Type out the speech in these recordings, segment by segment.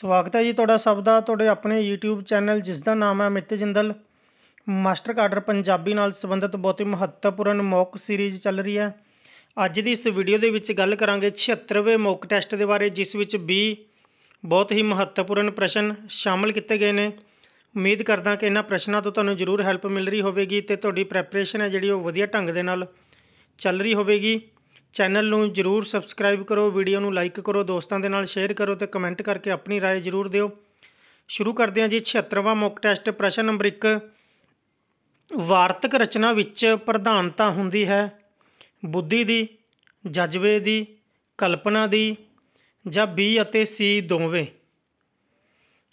ਸਵਾਗਤ ਹੈ ਜੀ ਤੁਹਾਡਾ ਸਭ ਦਾ ਤੁਹਾਡੇ ਆਪਣੇ YouTube ਚੈਨਲ ਜਿਸ ਦਾ ਨਾਮ ਹੈ ਅਮਿਤ ਜਿੰਦਲ ਮਾਸਟਰ ਕਾਡਰ ਪੰਜਾਬੀ ਨਾਲ ਸੰਬੰਧਿਤ ਬਹੁਤ ਹੀ ਮਹੱਤਵਪੂਰਨ ਮੌਕ ਸੀਰੀਜ਼ ਚੱਲ ਰਹੀ ਹੈ ਅੱਜ ਦੀ ਇਸ ਵੀਡੀਓ ਦੇ ਵਿੱਚ ਗੱਲ ਕਰਾਂਗੇ 76ਵੇਂ ਮੌਕ ਟੈਸਟ ਦੇ ਬਾਰੇ ਜਿਸ ਵਿੱਚ 20 ਬਹੁਤ ਹੀ ਮਹੱਤਵਪੂਰਨ ਪ੍ਰਸ਼ਨ ਸ਼ਾਮਲ ਕੀਤੇ ਗਏ ਨੇ ਉਮੀਦ ਕਰਦਾ ਕਿ ਇਹਨਾਂ ਪ੍ਰਸ਼ਨਾਂ ਤੋਂ ਤੁਹਾਨੂੰ ਜ਼ਰੂਰ ਹੈਲਪ ਮਿਲ ਰਹੀ ਹੋਵੇਗੀ ਤੇ ਤੁਹਾਡੀ ਪ੍ਰੈਪਰੇਸ਼ਨ ਹੈ ਜਿਹੜੀ ਉਹ ਵਧੀਆ ਢੰਗ ਦੇ ਨਾਲ ਚੱਲ ਰਹੀ ਹੋਵੇਗੀ ਚੈਨਲ ਨੂੰ ਜਰੂਰ ਸਬਸਕ੍ਰਾਈਬ ਕਰੋ ਵੀਡੀਓ ਨੂੰ ਲਾਈਕ ਕਰੋ ਦੋਸਤਾਂ ਦੇ ਨਾਲ ਸ਼ੇਅਰ ਕਰੋ ਤੇ ਕਮੈਂਟ ਕਰਕੇ ਆਪਣੀ رائے ਜਰੂਰ ਦਿਓ ਸ਼ੁਰੂ ਕਰਦੇ ਹਾਂ ਜੀ 76ਵਾਂ ਮੌਕ ਟੈਸਟ ਪ੍ਰਸ਼ਨ ਨੰਬਰ 1 ਵਾਰਤਕ ਰਚਨਾ ਵਿੱਚ ਪ੍ਰਧਾਨਤਾ ਹੁੰਦੀ ਹੈ ਬੁੱਧੀ ਦੀ ਜਜ਼ਬੇ ਦੀ ਕਲਪਨਾ ਦੀ ਜਾਂ ਬੀ ਅਤੇ ਸੀ ਦੋਵੇਂ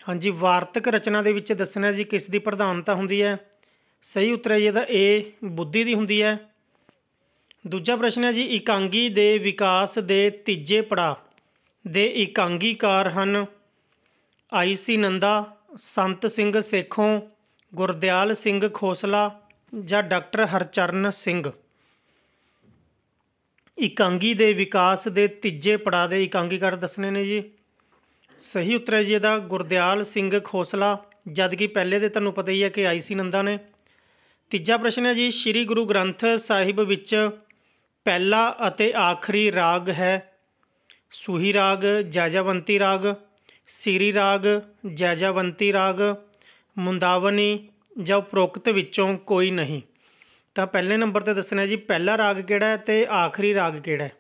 ਹਾਂਜੀ ਵਾਰਤਕ ਰਚਨਾ ਦੇ ਵਿੱਚ ਦੱਸਣਾ ਜੀ ਕਿਸ ਦੀ ਪ੍ਰਧਾਨਤਾ ਹੁੰਦੀ ਹੈ ਸਹੀ ਉੱਤਰ ਹੈ ਜੀ ਇਹਦਾ ਏ ਬੁੱਧੀ ਦੀ ਹੁੰਦੀ ਹੈ ਦੂਜਾ ਪ੍ਰਸ਼ਨ ਹੈ ਜੀ ਇਕਾਂਗੀ ਦੇ ਵਿਕਾਸ ਦੇ ਤੀਜੇ ਪੜਾ ਦੇ ਇਕਾਂਗੀਕਾਰ ਹਨ ਆਈ ਸੀ ਨੰਦਾ ਸੰਤ ਸਿੰਘ ਸੇਖੋਂ ਗੁਰਦਿਆਲ ਸਿੰਘ ਖੋਸਲਾ ਜਾਂ ਡਾਕਟਰ ਹਰਚਰਨ ਸਿੰਘ ਇਕਾਂਗੀ ਦੇ ਵਿਕਾਸ ਦੇ ਤੀਜੇ ਪੜਾ ਦੇ ਇਕਾਂਗੀਕਾਰ ਦੱਸਣੇ ਨੇ ਜੀ ਸਹੀ ਉੱਤਰ ਹੈ ਜੀ ਇਹਦਾ ਗੁਰਦਿਆਲ ਸਿੰਘ ਖੋਸਲਾ ਜਦ ਕਿ ਪਹਿਲੇ ਦੇ ਤੁਹਾਨੂੰ ਪਤਾ ਹੀ ਹੈ ਕਿ ਆਈ ਸੀ ਨੰਦਾ ਨੇ ਤੀਜਾ ਪ੍ਰਸ਼ਨ ਹੈ ਜੀ ਸ੍ਰੀ ਗੁਰੂ ਗ੍ਰੰਥ ਸਾਹਿਬ ਵਿੱਚ ਪਹਿਲਾ ਅਤੇ ਆਖਰੀ ਰਾਗ ਹੈ ਸੁਹੀ ਰਾਗ ਜਾਜਵੰਤੀ ਰਾਗ ਸੀਰੀ ਰਾਗ ਜਾਜਵੰਤੀ ਰਾਗ ਮੁੰਦਾਵਨੀ ਜਾਂ ਉਪਰੋਕਤ ਵਿੱਚੋਂ ਕੋਈ ਨਹੀਂ ਤਾਂ ਪਹਿਲੇ ਨੰਬਰ ਤੇ ਦੱਸਣਾ ਜੀ ਪਹਿਲਾ ਰਾਗ ਕਿਹੜਾ ਹੈ ਤੇ ਆਖਰੀ ਰਾਗ ਕਿਹੜਾ ਹੈ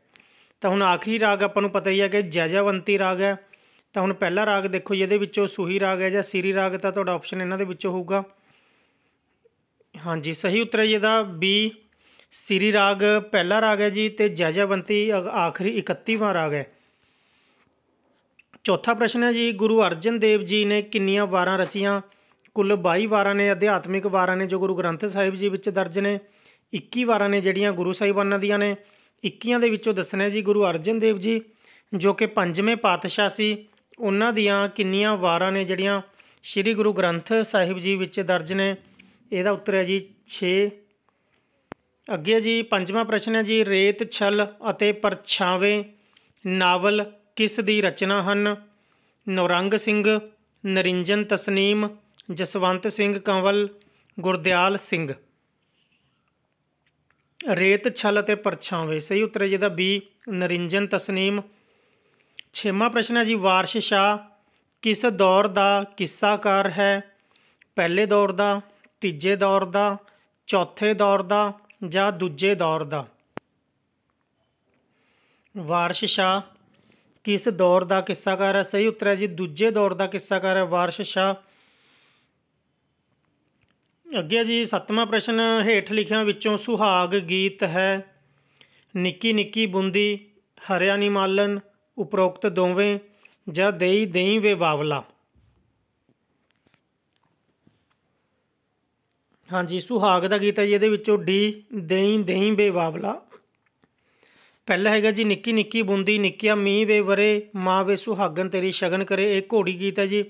ਤਾਂ ਹੁਣ ਆਖਰੀ ਰਾਗ ਆਪਾਂ ਨੂੰ ਪਤਾ ਹੀ ਹੈ ਕਿ ਜਾਜਵੰਤੀ ਰਾਗ ਹੈ ਤਾਂ ਹੁਣ ਪਹਿਲਾ ਰਾਗ ਦੇਖੋ ਜਿਹਦੇ ਵਿੱਚੋਂ ਸੁਹੀ ਰਾਗ ਹੈ ਜਾਂ ਸੀਰੀ ਰਾਗ ਤਾਂ ਤੁਹਾਡਾ ਆਪਸ਼ਨ ਇਹਨਾਂ ਦੇ ਵਿੱਚੋਂ ਹੋਊਗਾ ਹਾਂਜੀ ਸਹੀ ਉੱਤਰ ਹੈ ਇਹਦਾ ਬੀ ਸਿਰੀ ਰਾਗ ਪਹਿਲਾ ਰਾਗ ਹੈ ਜੀ ਤੇ ਜੈਜਵੰਤੀ ਆਖਰੀ 31ਵਾਂ ਰਾਗ ਹੈ ਚੌਥਾ ਪ੍ਰਸ਼ਨ ਹੈ ਜੀ ਗੁਰੂ ਅਰਜਨ ਦੇਵ ਜੀ ਨੇ ਕਿੰਨੀਆਂ ਵਾਰਾਂ ਰਚੀਆਂ ਕੁੱਲ 22 ਵਾਰਾਂ ਨੇ ਅਧਿਆਤਮਿਕ ਵਾਰਾਂ ਨੇ ਜੋ ਗੁਰੂ ਗ੍ਰੰਥ ਸਾਹਿਬ ਜੀ ਵਿੱਚ ਦਰਜ ਨੇ 21 ਵਾਰਾਂ ਨੇ ਜਿਹੜੀਆਂ ਗੁਰੂ ਸਾਹਿਬਾਨਾਂ ਦੀਆਂ ਨੇ 21ਆਂ ਦੇ ਵਿੱਚੋਂ ਦੱਸਣਾ ਜੀ ਗੁਰੂ ਅਰਜਨ ਦੇਵ ਜੀ ਜੋ ਕਿ ਪੰਜਵੇਂ ਪਾਤਸ਼ਾਹ ਸੀ ਉਹਨਾਂ ਦੀਆਂ ਕਿੰਨੀਆਂ ਵਾਰਾਂ ਨੇ ਜਿਹੜੀਆਂ ਸ੍ਰੀ ਗੁਰੂ ਗ੍ਰੰਥ ਸਾਹਿਬ ਜੀ ਵਿੱਚ ਦਰਜ ਨੇ ਇਹਦਾ ਉੱਤਰ ਹੈ ਜੀ 6 ਅੱਗੇ ਜੀ ਪੰਜਵਾਂ ਪ੍ਰਸ਼ਨ ਹੈ ਜੀ ਰੇਤ ਛਲ ਅਤੇ ਪਰਛਾਵੇਂ ਨਾਵਲ ਕਿਸ ਦੀ ਰਚਨਾ ਹਨ ਨੌਰੰਗ ਸਿੰਘ ਨਰਿੰਜਨ ਤਸਨੀਮ ਜਸਵੰਤ ਸਿੰਘ ਕੰਵਲ ਗੁਰਦਿਆਲ ਸਿੰਘ ਰੇਤ ਛਲ ਅਤੇ ਪਰਛਾਵੇਂ ਸਹੀ ਉੱਤਰ ਹੈ ਜਿਹਦਾ ਬੀ ਨਰਿੰਜਨ ਤਸਨੀਮ ਛੇਵਾਂ ਪ੍ਰਸ਼ਨ ਹੈ ਜੀ ਵਾਰਸ਼ ਸ਼ਾ ਕਿਸ ਦੌਰ ਦਾ ਕਿੱਸਾਕਾਰ ਹੈ ਪਹਿਲੇ ਦੌਰ ਦਾ ਤੀਜੇ ਦੌਰ ਦਾ ਚੌਥੇ ਦੌਰ ਦਾ ਜਾਂ ਦੂਜੇ ਦੌਰ ਦਾ ਵਾਰਿਸ ਸ਼ਾ ਕਿਸ ਦੌਰ ਦਾ ਕਿੱਸਾਕਾਰ ਹੈ ਸਹੀ ਉੱਤਰ ਹੈ ਜੀ ਦੂਜੇ ਦੌਰ ਦਾ ਕਿੱਸਾਕਾਰ ਹੈ ਵਾਰਿਸ ਸ਼ਾ ਅੱਗੇ ਜੀ ਸੱਤਵਾਂ ਪ੍ਰਸ਼ਨ ਹੇਠ ਲਿਖਿਆਂ ਵਿੱਚੋਂ ਸੁਹਾਗ ਗੀਤ ਹੈ ਨਿੱਕੀ ਨਿੱਕੀ ਬੁੰਦੀ ਹਰਿਆਣੀ ਮਾਲਨ ਉਪਰੋਕਤ ਦੋਵੇਂ ਜਾਂ ਦੇਈ ਦੇਈ ਵੇ ਬਾਵਲਾ ਹਾਂਜੀ ਸੁਹਾਗ ਦਾ ਗੀਤ ਹੈ ਜੀ ਇਹਦੇ ਵਿੱਚੋਂ ਡੀ ਦੇਈ ਦੇਈ ਬੇਵਾਵਲਾ ਪਹਿਲਾ ਹੈਗਾ ਜੀ ਨਿੱਕੀ ਨਿੱਕੀ ਬੁੰਦੀ ਨਿੱਕਿਆ ਮੀਂਹ ਵੇ ਵਰੇ ਮਾਂ ਵੇ ਸੁਹਾਗਨ ਤੇਰੀ ਸ਼ਗਨ ਕਰੇ ਇਹ ਘੋੜੀ ਗੀਤ ਹੈ ਜੀ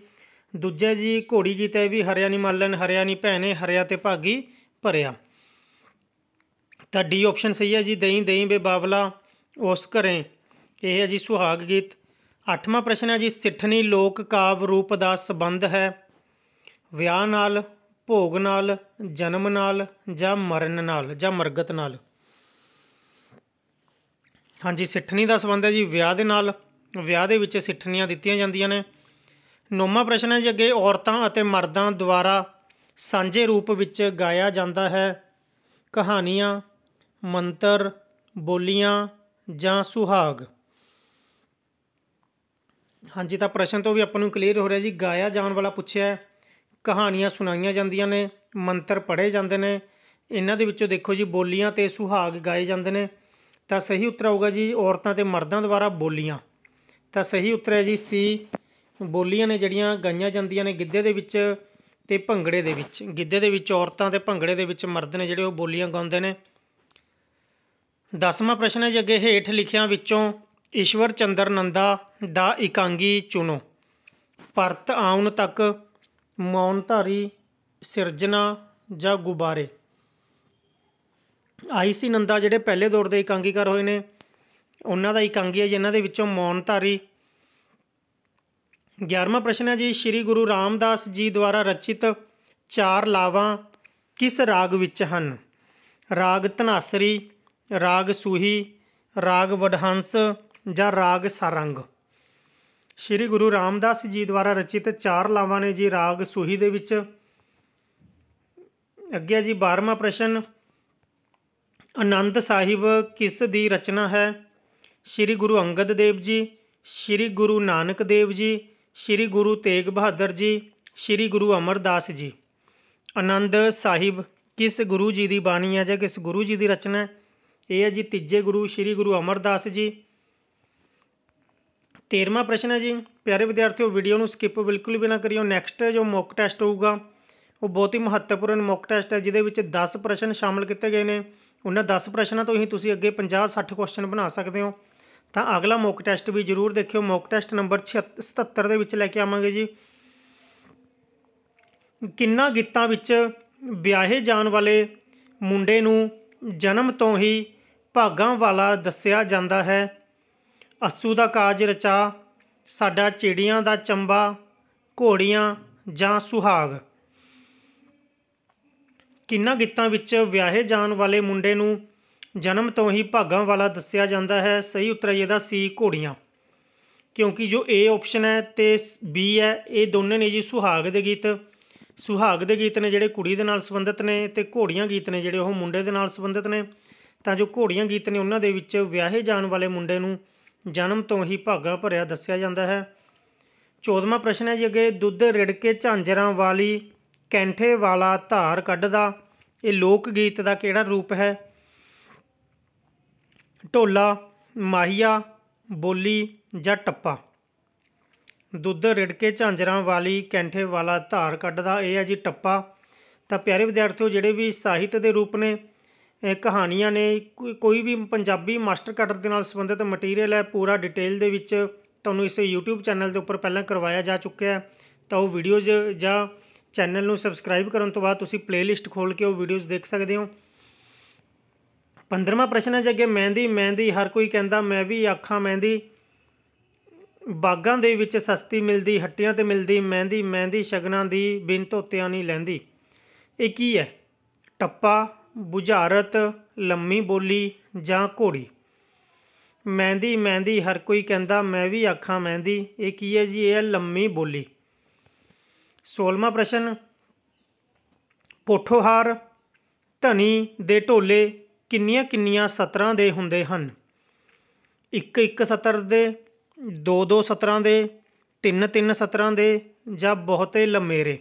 ਦੂਜਾ ਜੀ ਘੋੜੀ ਗੀਤ ਹੈ ਵੀ ਹਰਿਆਣੀ ਹਰਿਆ ਹਰਿਆਣੀ ਭੈਣੇ ਹਰਿਆ ਤੇ ਭਾਗੀ ਭਰਿਆ ਤਾਂ ਡੀ ਆਪਸ਼ਨ ਸਹੀ ਹੈ ਜੀ ਦੇਈ ਦੇਈ ਬੇਬਾਵਲਾ ਉਸ ਘਰੇ ਇਹ ਹੈ ਜੀ ਸੁਹਾਗ ਗੀਤ ਅੱਠਵਾਂ ਪ੍ਰਸ਼ਨ ਹੈ ਜੀ ਸਿੱਠਣੀ ਲੋਕ ਕਾਵ ਰੂਪ ਦਾ ਸੰਬੰਧ ਹੈ ਵਿਆਹ ਨਾਲ ਭੋਗ ਨਾਲ ਜਨਮ ਨਾਲ ਜਾਂ ਮਰਨ ਨਾਲ ਜਾਂ ਮਰਗਤ ਨਾਲ ਹਾਂਜੀ ਸਿੱਠਣੀ ਦਾ ਸੰਬੰਧ ਹੈ ਜੀ ਵਿਆਹ ਦੇ ਨਾਲ ਵਿਆਹ ਦੇ ਵਿੱਚ ਸਿੱਠਣੀਆਂ ਦਿੱਤੀਆਂ ਜਾਂਦੀਆਂ ਨੇ ਨੋਮਾ ਪ੍ਰਸ਼ਨ ਹੈ ਜੀ ਅੱਗੇ ਔਰਤਾਂ ਅਤੇ ਮਰਦਾਂ ਦੁਆਰਾ ਸਾਂਝੇ ਰੂਪ ਵਿੱਚ ਗਾਇਆ ਜਾਂਦਾ ਹੈ ਕਹਾਣੀਆਂ ਮੰਤਰ ਬੋਲੀਆਂ ਜਾਂ ਸੁਹਾਗ ਹਾਂਜੀ ਤਾਂ ਪ੍ਰਸ਼ਨ ਤੋਂ ਵੀ ਆਪਾਂ ਨੂੰ ਕਲੀਅਰ ਹੋ ਰਿਹਾ ਜੀ ਗਾਇਆ ਜਾਣ ਵਾਲਾ ਪੁੱਛਿਆ ਹੈ ਕਹਾਣੀਆਂ ਸੁਣਾਈਆਂ ਜਾਂਦੀਆਂ ਨੇ ਮੰਤਰ ਪੜ੍ਹੇ ਜਾਂਦੇ ਨੇ ਇਹਨਾਂ ਦੇ ਵਿੱਚੋਂ ਦੇਖੋ ਜੀ ਬੋਲੀਆਂ ਤੇ ਸੁਹਾਗ ਗਾਏ ਜਾਂਦੇ ਨੇ ਤਾਂ ਸਹੀ ਉੱਤਰ ਆਊਗਾ ਜੀ ਔਰਤਾਂ ਤੇ ਮਰਦਾਂ ਦੁਆਰਾ ਬੋਲੀਆਂ ਤਾਂ ਸਹੀ ਉੱਤਰ ਹੈ ਜੀ ਸੀ ਬੋਲੀਆਂ ਨੇ ਜਿਹੜੀਆਂ ਗਾਈਆਂ ਜਾਂਦੀਆਂ ਨੇ ਗਿੱਧੇ ਦੇ ਵਿੱਚ ਤੇ ਭੰਗੜੇ ਦੇ ਵਿੱਚ ਗਿੱਧੇ ਦੇ ਵਿੱਚ ਔਰਤਾਂ ਤੇ ਭੰਗੜੇ ਦੇ ਵਿੱਚ ਮਰਦ ਨੇ ਜਿਹੜੇ ਉਹ ਬੋਲੀਆਂ ਗਾਉਂਦੇ ਨੇ ਦਸਵਾਂ ਪ੍ਰਸ਼ਨ ਹੈ ਜੀ ਅੱਗੇ ਹੇਠ ਲਿਖਿਆਂ ਵਿੱਚੋਂ ਈਸ਼ਵਰ ਚੰਦਰ ਨੰਦਾ ਦਾ ਇਕਾਂਗੀ ਚੁਣੋ ਪਰਤ ਆਉਣ ਤੱਕ ਮੌਨਧਾਰੀ ਸਿਰਜਣਾ ਜਾਂ ਗੁਬਾਰੇ ਆਈਸੀ ਨੰਦਾ ਜਿਹੜੇ ਪਹਿਲੇ ਦੌਰ ਦੇ ਇਕਾਂਗੀਕਾਰ ਹੋਏ ਨੇ ਉਹਨਾਂ ਦਾ ਇਕਾਂਗੀ ਹੈ ਜਿਨ੍ਹਾਂ ਦੇ ਵਿੱਚੋਂ ਮੌਨਧਾਰੀ 11ਵਾਂ ਪ੍ਰਸ਼ਨ ਹੈ ਜੀ ਸ੍ਰੀ ਗੁਰੂ ਰਾਮਦਾਸ ਜੀ ਦੁਆਰਾ ਰਚਿਤ ਚਾਰ ਲਾਵਾਂ ਕਿਸ ਰਾਗ ਵਿੱਚ ਹਨ ਰਾਗ ਧਨਾਸਰੀ ਰਾਗ ਸੂਹੀ ਰਾਗ ਵਡਹੰਸ ਜਾਂ ਰਾਗ ਸਰੰਗ ਸ਼੍ਰੀ ਗੁਰੂ ਰਾਮਦਾਸ ਜੀ ਦੁਆਰਾ ਰਚਿਤ ਚਾਰ ਲਾਵਾਂ ਨੇ ਜੀ ਰਾਗ ਸੁਹੀ ਦੇ ਵਿੱਚ ਅੱਗੇ ਜੀ 12ਵਾਂ ਪ੍ਰਸ਼ਨ ਆਨੰਦ ਸਾਹਿਬ ਕਿਸ ਦੀ ਰਚਨਾ ਹੈ ਸ਼੍ਰੀ ਗੁਰੂ ਅੰਗਦ ਦੇਵ ਜੀ ਸ਼੍ਰੀ ਗੁਰੂ ਨਾਨਕ ਦੇਵ ਜੀ ਸ਼੍ਰੀ ਗੁਰੂ ਤੇਗ ਬਹਾਦਰ ਜੀ ਸ਼੍ਰੀ ਗੁਰੂ ਅਮਰਦਾਸ ਜੀ ਆਨੰਦ ਸਾਹਿਬ ਕਿਸ ਗੁਰੂ ਜੀ ਦੀ ਬਾਣੀ ਹੈ ਜਾਂ ਕਿਸ ਗੁਰੂ ਜੀ ਦੀ ਰਚਨਾ ਹੈ ਇਹ ਹੈ ਜੀ ਤੀਜੇ ਗੁਰੂ ਸ਼੍ਰੀ ਗੁਰੂ ਅਮਰਦਾਸ ਜੀ 13ਵਾਂ ਪ੍ਰਸ਼ਨ ਹੈ ਜੀ ਪਿਆਰੇ ਵਿਦਿਆਰਥੀਓ ਵੀਡੀਓ ਨੂੰ ਸਕਿਪ ਬਿਲਕੁਲ ਵੀ ਨਾ ਕਰਿਓ ਨੈਕਸਟ ਜੋ ਮੌਕ ਟੈਸਟ ਹੋਊਗਾ ਉਹ ਬਹੁਤ ਹੀ ਮਹੱਤਵਪੂਰਨ ਮੌਕ ਟੈਸਟ ਹੈ ਜਿਹਦੇ ਵਿੱਚ 10 ਪ੍ਰਸ਼ਨ ਸ਼ਾਮਲ ਕੀਤੇ ਗਏ ਨੇ ਉਹਨਾਂ 10 ਪ੍ਰਸ਼ਨਾਂ ਤੋਂ ਹੀ ਤੁਸੀਂ ਅੱਗੇ 50 60 ਕੁਐਸਚਨ ਬਣਾ ਸਕਦੇ ਹੋ ਤਾਂ ਅਗਲਾ ਮੌਕ ਟੈਸਟ ਵੀ ਜ਼ਰੂਰ ਦੇਖਿਓ ਮੌਕ ਟੈਸਟ ਨੰਬਰ 77 ਦੇ ਵਿੱਚ ਲੈ ਕੇ ਆਵਾਂਗੇ ਜੀ ਕਿੰਨਾ ਗੀਤਾਂ ਵਿੱਚ ਵਿਆਹੇ ਜਾਣ ਵਾਲੇ ਮੁੰਡੇ ਨੂੰ ਜਨਮ ਤੋਂ ਹੀ ਭਾਗਾਂ ਵਾਲਾ ਦੱਸਿਆ ਜਾਂਦਾ ਹੈ ਅਸੂ ਦਾ ਕਾਜ ਰਚਾ ਸਾਡਾ ਚਿੜੀਆਂ ਦਾ ਚੰਬਾ ਘੋੜੀਆਂ ਜਾਂ ਸੁਹਾਗ ਕਿੰਨਾ ਗੀਤਾਂ ਵਿੱਚ ਵਿਆਹੇ ਜਾਣ ਵਾਲੇ ਮੁੰਡੇ ਨੂੰ ਜਨਮ ਤੋਂ ਹੀ ਭਾਗਾਂ ਵਾਲਾ ਦੱਸਿਆ ਜਾਂਦਾ ਹੈ ਸਹੀ ਉੱਤਰ ਇਹਦਾ ਸੀ ਘੋੜੀਆਂ ਕਿਉਂਕਿ ਜੋ A ਆਪਸ਼ਨ ਹੈ ਤੇ B ਹੈ ਇਹ ਦੋਨੇ ਨੇ ਜੀ ਸੁਹਾਗ ਦੇ ਗੀਤ ਸੁਹਾਗ ਦੇ ਗੀਤ ਨੇ ਜਿਹੜੇ ਕੁੜੀ ਦੇ ਨਾਲ ਸੰਬੰਧਿਤ ਨੇ ਤੇ ਘੋੜੀਆਂ ਗੀਤ ਨੇ ਜਿਹੜੇ ਉਹ ਮੁੰਡੇ ਦੇ ਨਾਲ ਸੰਬੰਧਿਤ ਨੇ ਤਾਂ ਜੋ ਘੋੜੀਆਂ ਗੀਤ ਨੇ ਉਹਨਾਂ ਦੇ ਵਿੱਚ ਵਿਆਹੇ ਜਾਣ ਵਾਲੇ ਮੁੰਡੇ ਨੂੰ ਜਨਮ ਤੋਂ ਹੀ ਭਾਗਾ ਭਰਿਆ ਦੱਸਿਆ ਜਾਂਦਾ ਹੈ 14ਵਾਂ ਪ੍ਰਸ਼ਨ ਹੈ ਜੀ ਅੱਗੇ ਦੁੱਧ ਰਿੜਕੇ ਝਾਂਜਰਾਂ ਵਾਲੀ ਕੈਂਠੇ ਵਾਲਾ ਧਾਰ ਕੱਢਦਾ ਇਹ ਲੋਕ ਗੀਤ ਦਾ ਕਿਹੜਾ ਰੂਪ ਹੈ ਢੋਲਾ ਮਾਹੀਆ ਬੋਲੀ ਜਾਂ ਟੱਪਾ ਦੁੱਧ ਰਿੜਕੇ ਝਾਂਜਰਾਂ ਵਾਲੀ ਕੈਂਠੇ ਵਾਲਾ ਧਾਰ ਕੱਢਦਾ ਇਹ ਹੈ ਜੀ ਟੱਪਾ ਤਾਂ ਪਿਆਰੇ ਵਿਦਿਆਰਥੀਓ ਜਿਹੜੇ ਵੀ ਸਾਹਿਤ ਦੇ ਰੂਪ ਨੇ ਕਹਾਣੀਆਂ ਨੇ ਕੋਈ ਵੀ ਪੰਜਾਬੀ ਮਾਸਟਰ ਕਟਰ ਦੇ ਨਾਲ ਸੰਬੰਧਿਤ ਮਟੀਰੀਅਲ ਹੈ ਪੂਰਾ ਡਿਟੇਲ ਦੇ ਵਿੱਚ ਤੁਹਾਨੂੰ ਇਸ YouTube ਚੈਨਲ ਦੇ ਉੱਪਰ ਪਹਿਲਾਂ ਕਰਵਾਇਆ ਜਾ ਚੁੱਕਿਆ ਹੈ ਤਾਂ ਉਹ ਵੀਡੀਓਜ਼ ਜਾਂ ਚੈਨਲ ਨੂੰ ਸਬਸਕ੍ਰਾਈਬ ਕਰਨ ਤੋਂ ਬਾਅਦ ਤੁਸੀਂ ਪਲੇਲਿਸਟ ਖੋਲ ਕੇ ਉਹ ਵੀਡੀਓਜ਼ ਦੇਖ ਸਕਦੇ ਹੋ 15ਵਾਂ ਪ੍ਰਸ਼ਨ ਹੈ ਜੀ ਅੱਗੇ ਮਹਿੰਦੀ ਮਹਿੰਦੀ ਹਰ ਕੋਈ ਕਹਿੰਦਾ ਮੈਂ ਵੀ ਆਖਾਂ ਮਹਿੰਦੀ ਬਾਗਾਂ ਦੇ ਵਿੱਚ ਸਸਤੀ ਮਿਲਦੀ ਹੱਟੀਆਂ ਤੇ ਮਿਲਦੀ ਮਹਿੰਦੀ ਮਹਿੰਦੀ ਸ਼ਗਨਾਂ ਦੀ ਬਿਨ ਧੋਤਿਆਂ ਨਹੀਂ ਲੈਂਦੀ ਇਹ ਕੀ ਹੈ ਟੱਪਾ ਬੁਝਾਰਤ ਲੰਮੀ ਬੋਲੀ ਜਾਂ ਘੋੜੀ ਮਹਿੰਦੀ ਮਹਿੰਦੀ ਹਰ ਕੋਈ ਕਹਿੰਦਾ ਮੈਂ ਵੀ ਆਖਾਂ ਮਹਿੰਦੀ ਇਹ ਕੀ ਹੈ ਜੀ ਇਹ ਹੈ ਲੰਮੀ ਬੋਲੀ 16ਵਾਂ ਪ੍ਰਸ਼ਨ ਪੋਠੋਹਾਰ ਧਨੀ ਦੇ ਢੋਲੇ ਕਿੰਨੀਆਂ ਕਿੰਨੀਆਂ ਸਤਰਾਂ ਦੇ ਹੁੰਦੇ ਹਨ ਇੱਕ ਇੱਕ ਸਤਰ ਦੇ ਦੋ ਦੋ ਸਤਰਾਂ ਦੇ ਤਿੰਨ ਤਿੰਨ ਸਤਰਾਂ ਦੇ ਜਾਂ ਬਹੁਤੇ ਲੰਮੇਰੇ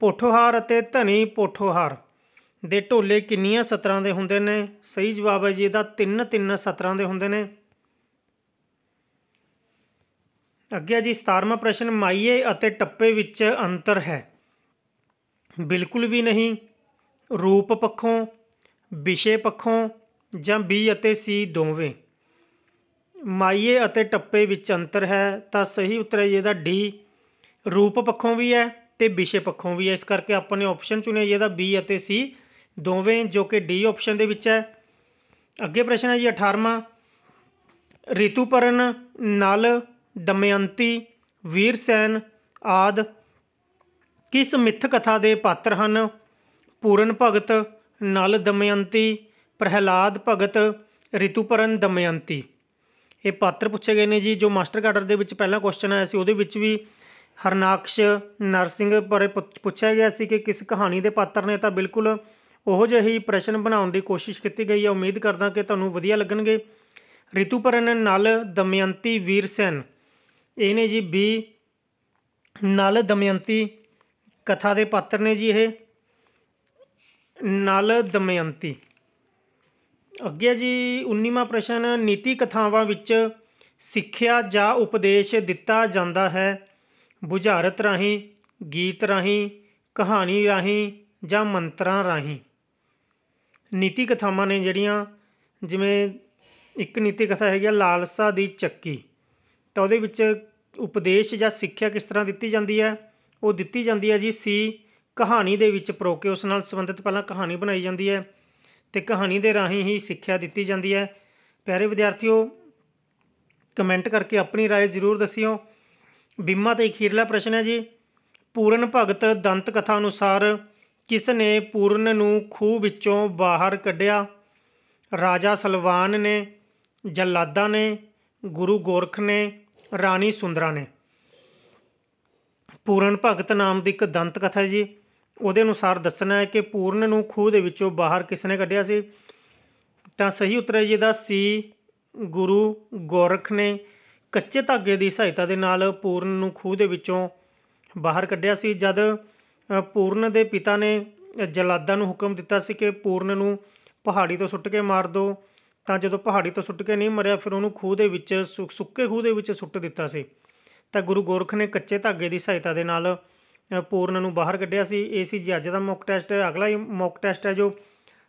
ਪੋਠੋਹਾਰ ਅਤੇ ਧਨੀ ਪੋਠੋਹਾਰ ਦੇ ਢੋਲੇ ਕਿੰਨੀਆਂ ਸਤਰਾਂ ਦੇ ਹੁੰਦੇ ਨੇ ਸਹੀ ਜਵਾਬ ਹੈ ਜੀ ਇਹਦਾ ਤਿੰਨ ਤਿੰਨ ਸਤਰਾਂ ਦੇ ਹੁੰਦੇ ਨੇ ਅੱਗੇ ਜੀ 17ਵਾਂ ਪ੍ਰਸ਼ਨ ਮਾਈਏ ਅਤੇ ਟੱਪੇ ਵਿੱਚ ਅੰਤਰ ਹੈ ਬਿਲਕੁਲ ਵੀ ਨਹੀਂ ਰੂਪ ਪੱਖੋਂ ਵਿਸ਼ੇ ਪੱਖੋਂ ਜਾਂ ਬੀ ਅਤੇ ਸੀ ਦੋਵੇਂ ਮਾਈਏ ਅਤੇ ਟੱਪੇ ਵਿੱਚ ਅੰਤਰ ਹੈ ਤਾਂ ਸਹੀ ਉੱਤਰ ਹੈ ਇਹਦਾ ਡੀ ਰੂਪ ਪੱਖੋਂ ਵੀ ਹੈ ਤੇ ਵਿਸ਼ੇ ਪੱਖੋਂ ਵੀ ਹੈ ਇਸ ਕਰਕੇ ਆਪਾਂ ਨੇ ਆਪਸ਼ਨ ਚੁਣਿਆ ਇਹਦਾ ਬੀ ਅਤੇ ਸੀ ਦੋਵੇਂ ਜੋ ਕਿ ਡੀ ਆਪਸ਼ਨ ਦੇ ਵਿੱਚ ਹੈ ਅੱਗੇ ਪ੍ਰਸ਼ਨ ਹੈ ਜੀ 18ਵਾਂ ਰਿਤੂਪਰਨ ਨਲ ਦਮਯੰਤੀ ਵੀਰਸੈਨ ਆਦ ਕਿਸ ਮਿੱਥ ਕਥਾ ਦੇ ਪਾਤਰ ਹਨ ਪੂਰਨ ਭਗਤ ਨਲ ਦਮਯੰਤੀ ਪ੍ਰਹਿਲਾਦ ਭਗਤ ਰਿਤੂਪਰਨ ਦਮਯੰਤੀ ਇਹ ਪਾਤਰ ਪੁੱਛੇ ਗਏ ਨੇ ਜੀ ਜੋ ਮਾਸਟਰ ਕਾਡਰ ਦੇ ਵਿੱਚ ਪਹਿਲਾ ਕੁਐਸਚਨ ਆਇਆ ਸੀ ਉਹਦੇ ਵਿੱਚ ਵੀ ਹਰਨਾਕਸ਼ ਨਰਸਿੰਘ ਬਾਰੇ ਪੁੱਛਿਆ ਗਿਆ ਸੀ ਕਿ ਕਿਸ ਕਹਾਣੀ ਦੇ ਪਾਤਰ ਨੇ ਤਾਂ ਬਿਲਕੁਲ ਉਹੋ ਜਿਹੇ ਹੀ ਪ੍ਰਸ਼ਨ ਬਣਾਉਣ ਦੀ ਕੋਸ਼ਿਸ਼ ਕੀਤੀ ਗਈ ਹੈ ਉਮੀਦ ਕਰਦਾ ਕਿ ਤੁਹਾਨੂੰ ਵਧੀਆ ਲੱਗਣਗੇ ਰਿਤੂਪਰਨ ਨਾਲ ਦਮਯੰਤੀ ਵੀਰਸੈਨ ਇਹ ਨੇ ਜੀ ਬੀ ਨਾਲ ਦਮਯੰਤੀ ਕਥਾ ਦੇ ਪਾਤਰ ਨੇ ਜੀ ਇਹ ਨਾਲ ਦਮਯੰਤੀ ਅੱਗੇ ਜੀ 19ਵਾਂ ਪ੍ਰਸ਼ਨ ਨੀਤੀ ਕਥਾਵਾਂ ਵਿੱਚ ਸਿੱਖਿਆ ਜਾਂ ਉਪਦੇਸ਼ ਦਿੱਤਾ ਜਾਂਦਾ ਹੈ ਬੁਝਾਰਤ ਰਾਹੀਂ ਗੀਤ ਰਾਹੀਂ ਕਹਾਣੀ ਰਾਹੀਂ ਜਾਂ ਮੰਤਰਾਂ ਰਾਹੀਂ ਨੀਤੀ ਕਥਾਵਾਂ ਨੇ ਜਿਹੜੀਆਂ ਜਿਵੇਂ ਇੱਕ ਨੀਤੀ ਕਥਾ ਹੈਗੀ ਆ ਲਾਲਸਾ ਦੀ ਚੱਕੀ ਤਾਂ ਉਹਦੇ ਵਿੱਚ ਉਪਦੇਸ਼ ਜਾਂ ਸਿੱਖਿਆ ਕਿਸ ਤਰ੍ਹਾਂ ਦਿੱਤੀ ਜਾਂਦੀ ਹੈ ਉਹ ਦਿੱਤੀ ਜਾਂਦੀ ਹੈ ਜੀ ਸੀ ਕਹਾਣੀ ਦੇ ਵਿੱਚ ਪਰੋ ਕੇ ਉਸ ਨਾਲ ਸੰਬੰਧਿਤ ਪਹਿਲਾਂ ਕਹਾਣੀ ਬਣਾਈ ਜਾਂਦੀ ਹੈ ਤੇ ਕਹਾਣੀ ਦੇ ਰਾਹੀਂ ਹੀ ਸਿੱਖਿਆ ਦਿੱਤੀ ਜਾਂਦੀ ਹੈ ਪਿਆਰੇ ਵਿਦਿਆਰਥੀਓ ਕਮੈਂਟ ਕਰਕੇ ਆਪਣੀ رائے ਜ਼ਰੂਰ ਦੱਸਿਓ ਬਿੰਮਾ ਤੇ ਅਖੀਰਲਾ ਪ੍ਰਸ਼ਨ ਹੈ ਜੀ ਪੂਰਨ ਭਗਤ ਦੰਤ ਕਥਾ ਅਨੁਸਾਰ ਕਿਸ ਨੇ ਪੂਰਨ ਨੂੰ ਖੂਹ ਵਿੱਚੋਂ ਬਾਹਰ ਕੱਢਿਆ ਰਾਜਾ ਸਲਵਾਨ ਨੇ ਜਲਾਦਾ ਨੇ ਗੁਰੂ ਗੋਰਖ ਨੇ ਰਾਣੀ ਸੁੰਦਰਾ ਨੇ ਪੂਰਨ ਭਗਤ ਨਾਮ ਦੀ ਇੱਕ ਦੰਤ ਕਥਾ ਜੀ ਉਹਦੇ ਅਨੁਸਾਰ ਦੱਸਣਾ ਹੈ ਕਿ ਪੂਰਨ ਨੂੰ ਖੂਹ ਦੇ ਵਿੱਚੋਂ ਬਾਹਰ ਕਿਸ ਨੇ ਕੱਢਿਆ ਸੀ ਤਾਂ ਸਹੀ ਉੱਤਰ ਹੈ ਜੀ ਦਾ ਸੀ ਗੁਰੂ ਗੋਰਖ ਨੇ ਕੱਚੇ ਧਾਗੇ ਦੀ ਸਹਾਇਤਾ ਦੇ ਨਾਲ ਪੂਰਨ ਨੂੰ ਖੂਹ ਦੇ ਵਿੱਚੋਂ ਬਾਹਰ ਕੱਢਿਆ ਸੀ ਜਦ ਪੂਰਨ ਦੇ ਪਿਤਾ ਨੇ ਜਲਾਦਾਂ ਨੂੰ ਹੁਕਮ ਦਿੱਤਾ ਸੀ ਕਿ ਪੂਰਨ ਨੂੰ ਪਹਾੜੀ ਤੋਂ ਸੁੱਟ ਕੇ ਮਾਰ ਦਿਓ ਤਾਂ ਜਦੋਂ ਪਹਾੜੀ ਤੋਂ ਸੁੱਟ ਕੇ ਨਹੀਂ ਮਰਿਆ ਫਿਰ ਉਹਨੂੰ ਖੂਹ ਦੇ ਵਿੱਚ ਸੁੱਕੇ ਖੂਹ ਦੇ ਵਿੱਚ ਸੁੱਟ ਦਿੱਤਾ ਸੀ ਤਾਂ ਗੁਰੂ ਗੋਰਖ ਨੇ ਕੱਚੇ ਧਾਗੇ ਦੀ ਸਹਾਇਤਾ ਦੇ ਨਾਲ ਪੂਰਨ ਨੂੰ ਬਾਹਰ ਕੱਢਿਆ ਸੀ ਇਹ ਸੀ ਜੀ ਅੱਜ ਦਾ ਮੌਕ ਟੈਸਟ ਅਗਲਾ ਮੌਕ ਟੈਸਟ ਹੈ ਜੋ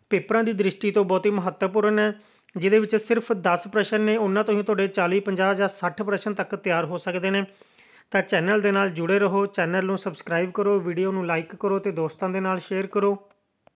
ਪੇਪਰਾਂ ਦੀ ਦ੍ਰਿਸ਼ਟੀ ਤੋਂ ਬਹੁਤ ਹੀ ਮਹੱਤਵਪੂਰਨ ਹੈ ਜਿਹਦੇ ਵਿੱਚ ਸਿਰਫ 10 ਪ੍ਰਸ਼ਨ ਨੇ ਉਹਨਾਂ ਤੋਂ ਹੀ ਤੁਹਾਡੇ 40 50 ਜਾਂ 60 ਪ੍ਰਸ਼ਨ ਤੱਕ ਤਿਆਰ ਹੋ ਸਕਦੇ ਨੇ ਤਾਂ ਚੈਨਲ ਦੇ ਨਾਲ ਜੁੜੇ ਰਹੋ ਚੈਨਲ ਨੂੰ ਸਬਸਕ੍ਰਾਈਬ ਕਰੋ ਵੀਡੀਓ ਨੂੰ ਲਾਈਕ ਕਰੋ ਤੇ ਦੋਸਤਾਂ ਦੇ ਨਾਲ ਸ਼ੇਅਰ ਕਰੋ